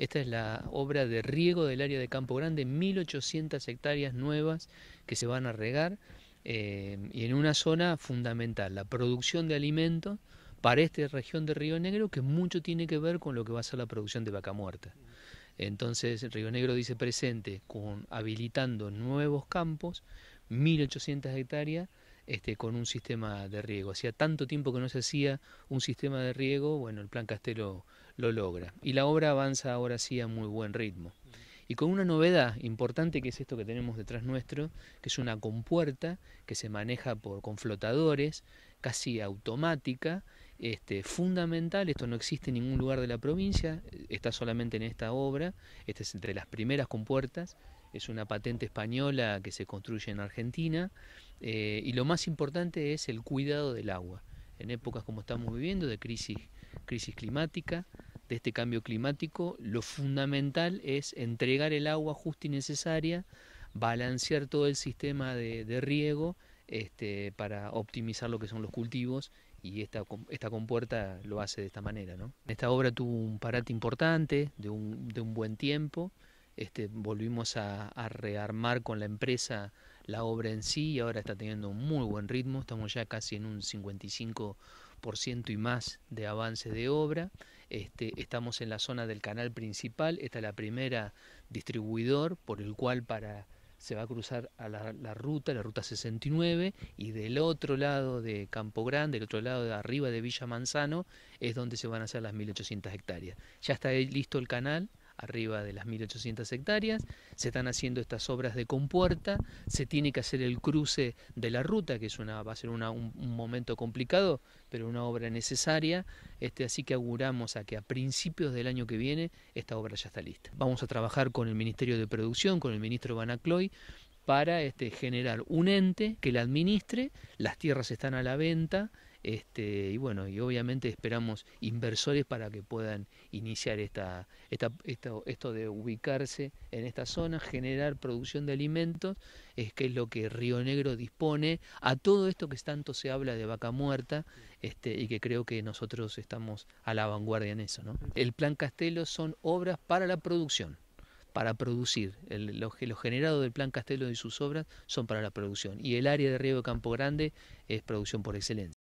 Esta es la obra de riego del área de Campo Grande, 1.800 hectáreas nuevas que se van a regar eh, y en una zona fundamental, la producción de alimentos para esta región de Río Negro que mucho tiene que ver con lo que va a ser la producción de vaca muerta. Entonces Río Negro dice presente con habilitando nuevos campos, 1.800 hectáreas este, con un sistema de riego. Hacía tanto tiempo que no se hacía un sistema de riego, bueno, el Plan Castelo lo logra. Y la obra avanza ahora sí a muy buen ritmo. Y con una novedad importante que es esto que tenemos detrás nuestro, que es una compuerta que se maneja por, con flotadores, casi automática, este, fundamental, esto no existe en ningún lugar de la provincia, está solamente en esta obra, esta es entre las primeras compuertas, es una patente española que se construye en Argentina, eh, y lo más importante es el cuidado del agua, en épocas como estamos viviendo, de crisis, crisis climática, de este cambio climático, lo fundamental es entregar el agua justa y necesaria, balancear todo el sistema de, riego, este, para optimizar lo que son los cultivos y esta, compuerta lo hace de esta manera. ¿no? Esta obra tuvo un parate importante de un, buen tiempo, este, volvimos a, rearmar con la empresa la obra en sí y ahora está teniendo un muy buen ritmo, estamos ya casi en un 55% y más de avance de obra, este, estamos en la zona del canal principal, esta es la primera distribuidor por el cual para se va a cruzar a la, ruta, la ruta 69, y del otro lado de Campo Grande, del otro lado de arriba de Villa Manzano, es donde se van a hacer las 1800 hectáreas. Ya está listo el canal, arriba de las 1.800 hectáreas, se están haciendo estas obras de compuerta, se tiene que hacer el cruce de la ruta, que es va a ser un, momento complicado, pero una obra necesaria, este, así que auguramos a que a principios del año que viene esta obra ya está lista. Vamos a trabajar con el Ministerio de Producción, con el ministro Banacloy, para este, generar un ente que la administre, las tierras están a la venta, este, y bueno, y obviamente esperamos inversores para que puedan iniciar esta, esto, de ubicarse en esta zona, generar producción de alimentos, es que es lo que Río Negro dispone a todo esto que tanto se habla de vaca muerta este, y que creo que nosotros estamos a la vanguardia en eso. ¿no? El Plan Castelo son obras para la producción para producir. El, lo, lo, generado del Plan Castelo y sus obras son para la producción. Y el área de Río de Campo Grande es producción por excelencia.